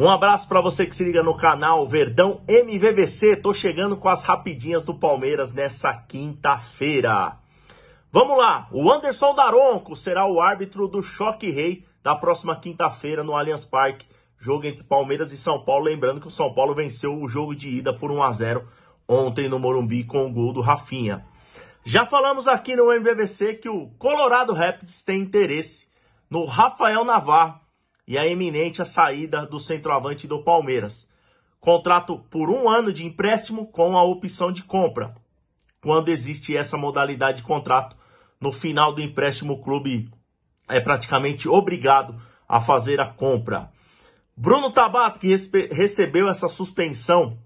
Um abraço para você que se liga no canal Verdão MVVC. Tô chegando com as rapidinhas do Palmeiras nessa quinta-feira. Vamos lá, o Anderson Daronco será o árbitro do Choque Rei da próxima quinta-feira no Allianz Parque, jogo entre Palmeiras e São Paulo. Lembrando que o São Paulo venceu o jogo de ida por 1 a 0 ontem no Morumbi com o gol do Rafinha. Já falamos aqui no MVVC que o Colorado Rapids tem interesse no Rafael Navarro e a é iminente a saída do centroavante do Palmeiras. Contrato por um ano de empréstimo com a opção de compra, quando existe essa modalidade de contrato. No final do empréstimo, o clube é praticamente obrigado a fazer a compra. Bruno Tabato, que recebeu essa suspensão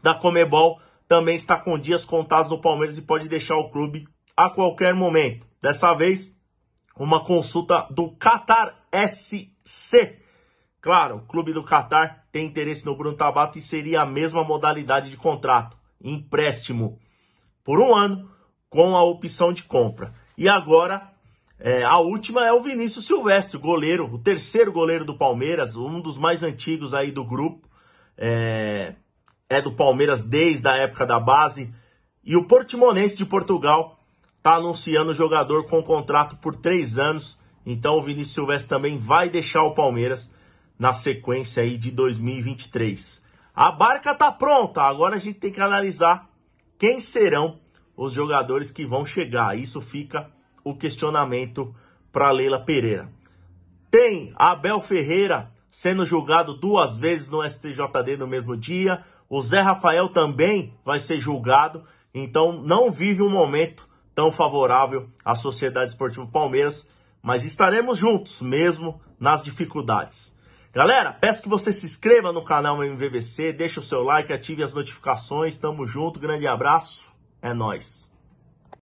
da Comebol, também está com dias contados no Palmeiras e pode deixar o clube a qualquer momento. Dessa vez, uma consulta do Qatar SC. Claro, o clube do Qatar tem interesse no Bruno Tabata e seria a mesma modalidade de contrato, empréstimo por um ano com a opção de compra. E agora, é, a última é o Vinícius Silvestre, o goleiro, o terceiro goleiro do Palmeiras, um dos mais antigos aí do grupo. É, é do Palmeiras desde a época da base. E o Portimonense de Portugal Tá anunciando o jogador com contrato por três anos. Então o Vinícius Silvestre também vai deixar o Palmeiras na sequência aí de 2023. A barca tá pronta, agora a gente tem que analisar quem serão os jogadores que vão chegar. Isso fica o questionamento para Leila Pereira. Tem Abel Ferreira sendo julgado duas vezes no STJD no mesmo dia. O Zé Rafael também vai ser julgado, então não vive um momento tão favorável à Sociedade Esportiva Palmeiras, mas estaremos juntos mesmo nas dificuldades. Galera, peço que você se inscreva no canal MVVC, deixe o seu like, ative as notificações, tamo junto, grande abraço, é nós.